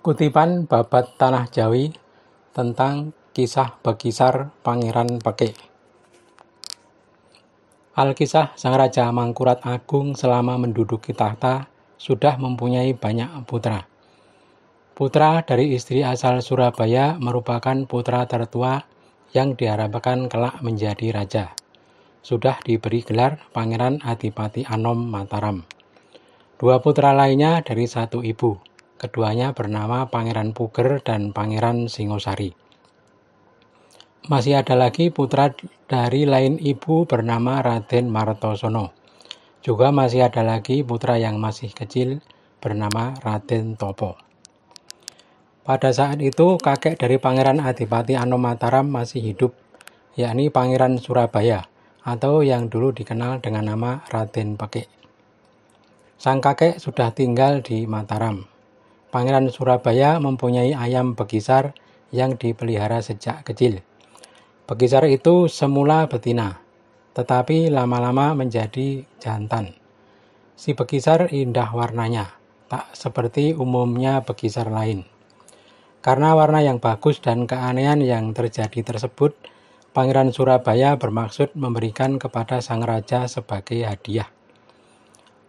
Kutipan Babat Tanah Jawi tentang kisah Bekisar Pangeran Pekik. Alkisah Sang Raja Mangkurat Agung selama menduduki tahta sudah mempunyai banyak putra. Putra dari istri asal Surabaya merupakan putra tertua yang diharapkan kelak menjadi raja. Sudah diberi gelar Pangeran Adipati Anom Mataram. Dua putra lainnya dari satu ibu, Keduanya bernama Pangeran Puger dan Pangeran Singosari. Masih ada lagi putra dari lain ibu bernama Raden Martosono. Juga masih ada lagi putra yang masih kecil bernama Raden Topo. Pada saat itu kakek dari Pangeran Adipati Anomataram masih hidup, yakni Pangeran Surabaya atau yang dulu dikenal dengan nama Raden Pekik. Sang kakek sudah tinggal di Mataram. Pangeran Surabaya mempunyai ayam begisar yang dipelihara sejak kecil. Begisar itu semula betina, tetapi lama-lama menjadi jantan. Si begisar indah warnanya, tak seperti umumnya begisar lain. Karena warna yang bagus dan keanehan yang terjadi tersebut, Pangeran Surabaya bermaksud memberikan kepada sang raja sebagai hadiah.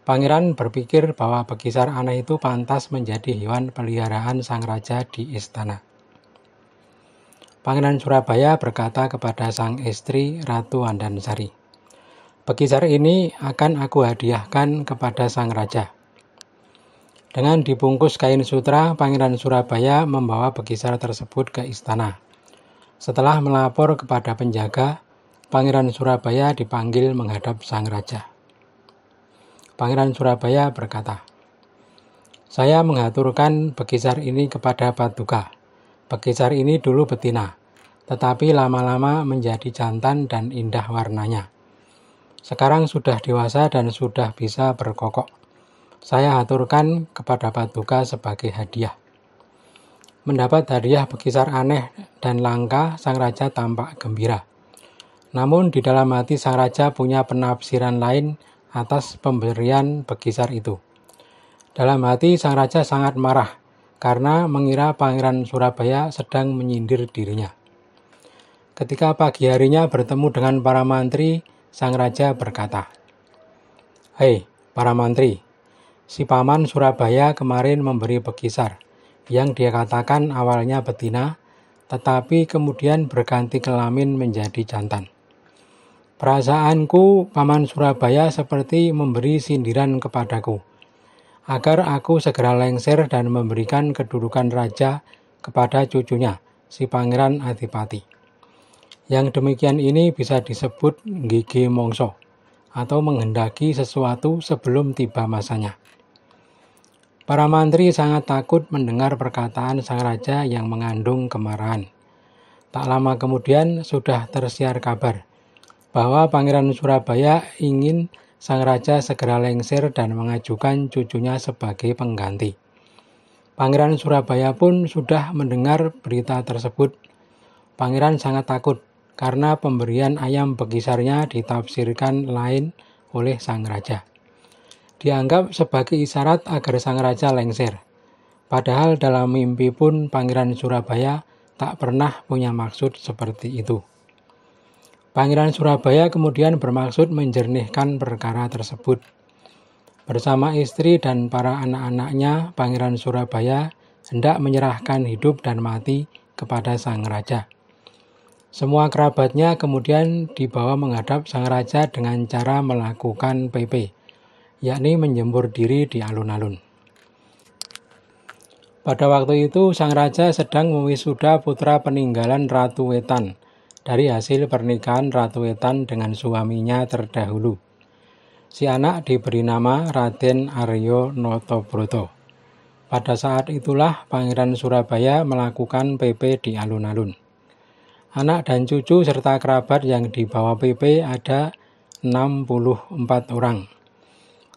Pangeran berpikir bahwa Bekisar aneh itu pantas menjadi hewan peliharaan sang raja di istana. Pangeran Surabaya berkata kepada sang istri Ratu Andansari, Bekisar ini akan aku hadiahkan kepada sang raja. Dengan dibungkus kain sutra, Pangeran Surabaya membawa Bekisar tersebut ke istana. Setelah melapor kepada penjaga, Pangeran Surabaya dipanggil menghadap sang raja. Pangeran Surabaya berkata, Saya mengaturkan Bekisar ini kepada Paduka. Bekisar ini dulu betina, tetapi lama-lama menjadi jantan dan indah warnanya. Sekarang sudah dewasa dan sudah bisa berkokok. Saya aturkan kepada Paduka sebagai hadiah. Mendapat hadiah Bekisar aneh dan langka, sang raja tampak gembira. Namun di dalam hati sang raja punya penafsiran lain atas pemberian begisar itu. Dalam hati sang raja sangat marah karena mengira pangeran Surabaya sedang menyindir dirinya. Ketika pagi harinya bertemu dengan para mantri, sang raja berkata, "Hei, para mantri, si paman Surabaya kemarin memberi begisar yang dia katakan awalnya betina, tetapi kemudian berganti kelamin menjadi jantan. Perasaanku Paman Surabaya seperti memberi sindiran kepadaku, agar aku segera lengser dan memberikan kedudukan raja kepada cucunya, si Pangeran Adipati. Yang demikian ini bisa disebut gigi mongso, atau menghendaki sesuatu sebelum tiba masanya. Para mantri sangat takut mendengar perkataan sang raja yang mengandung kemarahan. Tak lama kemudian sudah tersiar kabar – bahwa Pangeran Surabaya ingin sang raja segera lengser dan mengajukan cucunya sebagai pengganti. Pangeran Surabaya pun sudah mendengar berita tersebut. Pangeran sangat takut karena pemberian ayam begisarnya ditafsirkan lain oleh sang raja. Dianggap sebagai isyarat agar sang raja lengser. Padahal dalam mimpi pun Pangeran Surabaya tak pernah punya maksud seperti itu. Pangeran Surabaya kemudian bermaksud menjernihkan perkara tersebut. Bersama istri dan para anak-anaknya, Pangeran Surabaya hendak menyerahkan hidup dan mati kepada sang raja. Semua kerabatnya kemudian dibawa menghadap sang raja dengan cara melakukan PP, yakni menjemur diri di alun-alun. Pada waktu itu, sang raja sedang mewisuda putra peninggalan Ratu Wetan – dari hasil pernikahan Ratu Wetan dengan suaminya terdahulu. Si anak diberi nama Raden Aryo Notobroto. Pada saat itulah Pangeran Surabaya melakukan PP di alun-alun. Anak dan cucu serta kerabat yang dibawa PP ada 64 orang.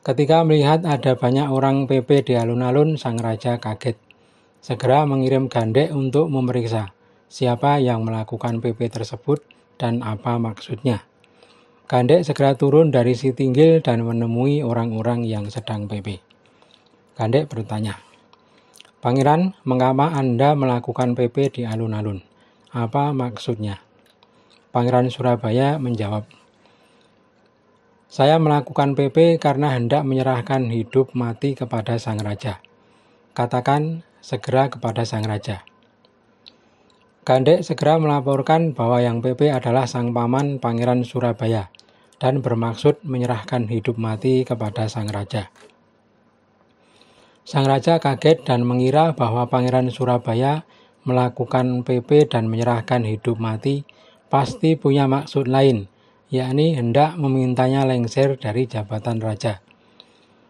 Ketika melihat ada banyak orang PP di alun-alun, sang raja kaget. Segera mengirim gandek untuk memeriksa siapa yang melakukan PP tersebut dan apa maksudnya. Gandek segera turun dari si tinggil dan menemui orang-orang yang sedang PP. Gandek bertanya, Pangeran, mengapa Anda melakukan PP di alun-alun? Apa maksudnya? Pangeran Surabaya menjawab, Saya melakukan PP karena hendak menyerahkan hidup mati kepada Sang Raja. Katakan segera kepada Sang Raja Gandek segera melaporkan bahwa Yang PP adalah sang paman Pangeran Surabaya dan bermaksud menyerahkan hidup mati kepada sang raja. Sang raja kaget dan mengira bahwa Pangeran Surabaya melakukan PP dan menyerahkan hidup mati pasti punya maksud lain, yakni hendak memintanya lengser dari jabatan raja.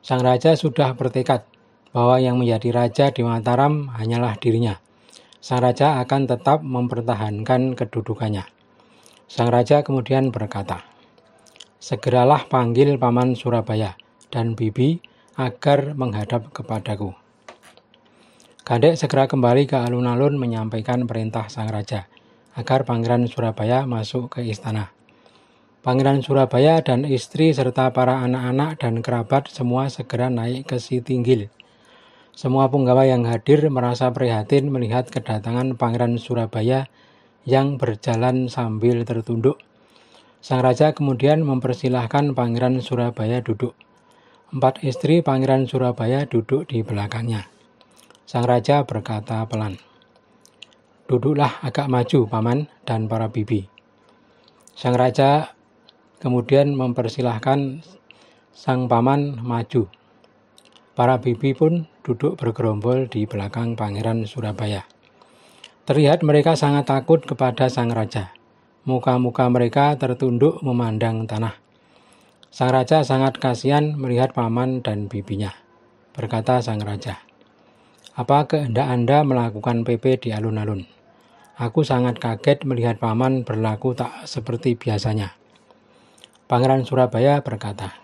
Sang raja sudah bertekad bahwa yang menjadi raja di Mataram hanyalah dirinya sang raja akan tetap mempertahankan kedudukannya. Sang raja kemudian berkata, "Segeralah panggil paman Surabaya dan bibi agar menghadap kepadaku." Gandek segera kembali ke alun-alun menyampaikan perintah sang raja agar Pangeran Surabaya masuk ke istana. Pangeran Surabaya dan istri serta para anak-anak dan kerabat semua segera naik ke si Tinggil semua penggawa yang hadir merasa prihatin melihat kedatangan Pangeran Surabaya yang berjalan sambil tertunduk. Sang Raja kemudian mempersilahkan Pangeran Surabaya duduk. Empat istri Pangeran Surabaya duduk di belakangnya. Sang Raja berkata pelan, Duduklah agak maju, Paman dan para bibi. Sang Raja kemudian mempersilahkan sang Paman maju. Para bibi pun duduk bergerombol di belakang Pangeran Surabaya. Terlihat mereka sangat takut kepada sang raja. Muka-muka mereka tertunduk memandang tanah. Sang raja sangat kasihan melihat paman dan bibinya. Berkata sang raja, "Apa kehendak Anda melakukan PP di alun-alun? Aku sangat kaget melihat paman berlaku tak seperti biasanya." Pangeran Surabaya berkata,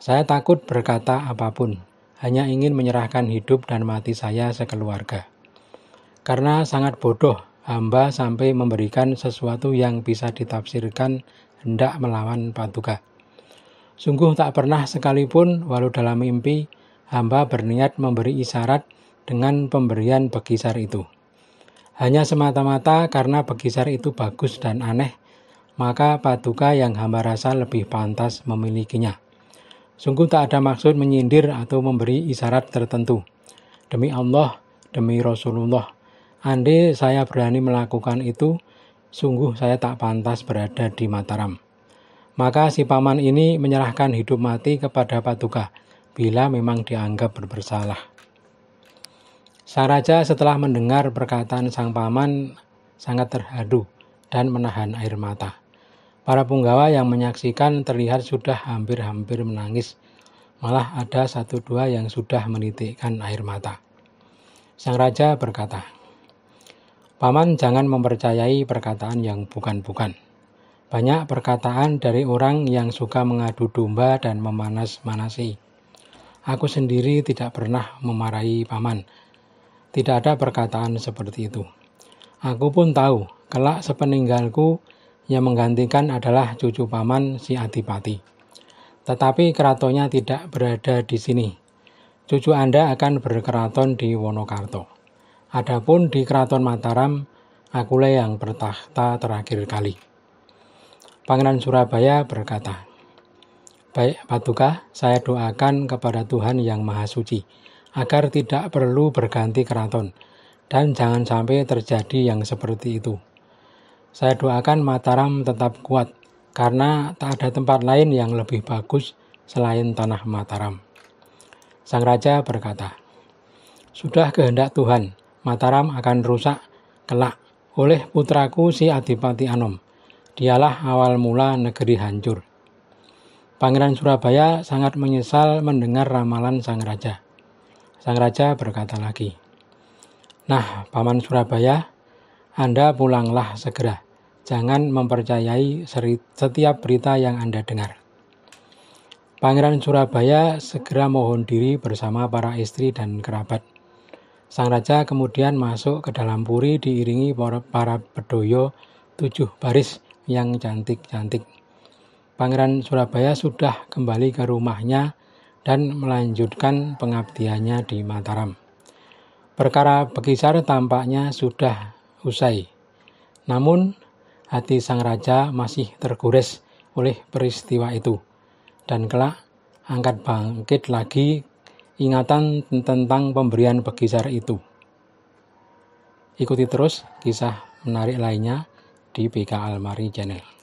saya takut berkata apapun, hanya ingin menyerahkan hidup dan mati saya sekeluarga. Karena sangat bodoh, hamba sampai memberikan sesuatu yang bisa ditafsirkan hendak melawan paduka. Sungguh tak pernah sekalipun, walau dalam mimpi, hamba berniat memberi isyarat dengan pemberian begisar itu. Hanya semata-mata karena begisar itu bagus dan aneh, maka paduka yang hamba rasa lebih pantas memilikinya. Sungguh tak ada maksud menyindir atau memberi isyarat tertentu. Demi Allah, demi Rasulullah, andai saya berani melakukan itu, sungguh saya tak pantas berada di Mataram. Maka si paman ini menyerahkan hidup mati kepada Patuka bila memang dianggap berbersalah. Saraja setelah mendengar perkataan sang paman sangat terhadu dan menahan air mata. Para punggawa yang menyaksikan terlihat sudah hampir-hampir menangis. Malah ada satu dua yang sudah menitikkan air mata. Sang raja berkata, Paman jangan mempercayai perkataan yang bukan-bukan. Banyak perkataan dari orang yang suka mengadu domba dan memanas-manasi. Aku sendiri tidak pernah memarahi paman. Tidak ada perkataan seperti itu. Aku pun tahu, kelak sepeninggalku, yang menggantikan adalah cucu paman si Adipati. Tetapi keratonya tidak berada di sini. Cucu Anda akan berkeraton di Wonokarto. Adapun di keraton Mataram, akulah yang bertahta terakhir kali. Pangeran Surabaya berkata, Baik Paduka, saya doakan kepada Tuhan Yang Maha Suci, agar tidak perlu berganti keraton, dan jangan sampai terjadi yang seperti itu. Saya doakan Mataram tetap kuat, karena tak ada tempat lain yang lebih bagus selain tanah Mataram. Sang Raja berkata, Sudah kehendak Tuhan, Mataram akan rusak kelak oleh putraku si Adipati Anom. Dialah awal mula negeri hancur. Pangeran Surabaya sangat menyesal mendengar ramalan sang raja. Sang raja berkata lagi, "Nah, paman Surabaya, anda pulanglah segera. Jangan mempercayai setiap berita yang Anda dengar. Pangeran Surabaya segera mohon diri bersama para istri dan kerabat. Sang Raja kemudian masuk ke dalam puri diiringi para bedoyo tujuh baris yang cantik-cantik. Pangeran Surabaya sudah kembali ke rumahnya dan melanjutkan pengabdiannya di Mataram. Perkara Bekisar tampaknya sudah usai. Namun, hati sang raja masih tergores oleh peristiwa itu. Dan kelak, angkat bangkit lagi ingatan tentang pemberian pegisar itu. Ikuti terus kisah menarik lainnya di BK Almari Channel.